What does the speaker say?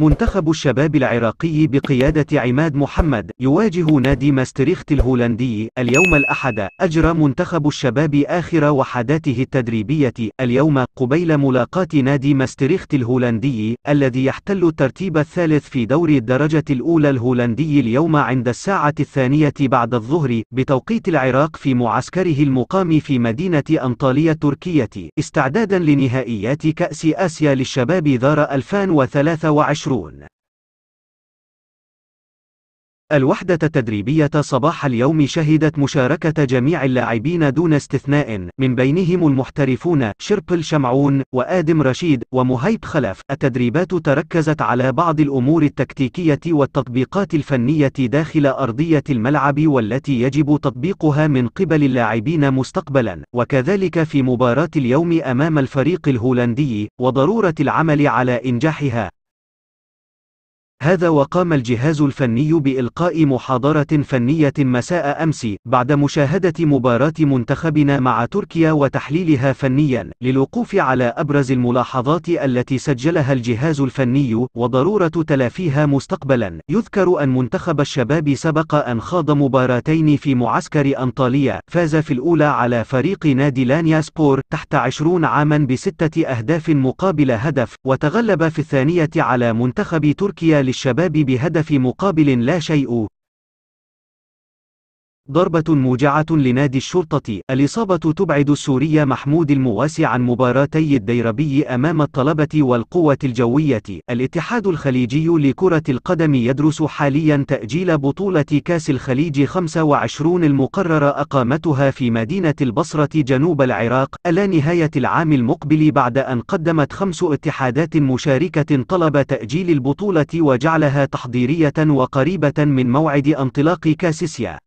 منتخب الشباب العراقي بقيادة عماد محمد يواجه نادي ماستريخت الهولندي اليوم الأحد أجرى منتخب الشباب آخر وحداته التدريبية اليوم قبيل ملاقاة نادي ماستريخت الهولندي الذي يحتل الترتيب الثالث في دور الدرجة الأولى الهولندي اليوم عند الساعة الثانية بعد الظهر بتوقيت العراق في معسكره المقام في مدينة أنطاليا التركية استعدادا لنهائيات كأس آسيا للشباب ذار 2023 وعشرون الوحدة التدريبية صباح اليوم شهدت مشاركة جميع اللاعبين دون استثناء، من بينهم المحترفون شربل شمعون وآدم رشيد ومهيب خلف. التدريبات تركزت على بعض الأمور التكتيكية والتطبيقات الفنية داخل أرضية الملعب والتي يجب تطبيقها من قبل اللاعبين مستقبلا، وكذلك في مباراة اليوم أمام الفريق الهولندي، وضرورة العمل على إنجاحها. هذا وقام الجهاز الفني بإلقاء محاضرة فنية مساء أمس بعد مشاهدة مباراة منتخبنا مع تركيا وتحليلها فنيا للوقوف على أبرز الملاحظات التي سجلها الجهاز الفني وضرورة تلافيها مستقبلا يذكر أن منتخب الشباب سبق أن خاض مباراتين في معسكر أنطاليا فاز في الأولى على فريق نادي لانيا سبور تحت عشرون عاما بستة أهداف مقابل هدف وتغلب في الثانية على منتخب تركيا للشباب بهدف مقابل لا شيء ضربة موجعة لنادي الشرطة الإصابة تبعد السوري محمود المواسي عن مباراتي الديربي أمام الطلبة والقوة الجوية الاتحاد الخليجي لكرة القدم يدرس حاليا تأجيل بطولة كاس الخليج 25 المقررة أقامتها في مدينة البصرة جنوب العراق ألا نهاية العام المقبل بعد أن قدمت خمس اتحادات مشاركة طلب تأجيل البطولة وجعلها تحضيرية وقريبة من موعد انطلاق كاسيسيا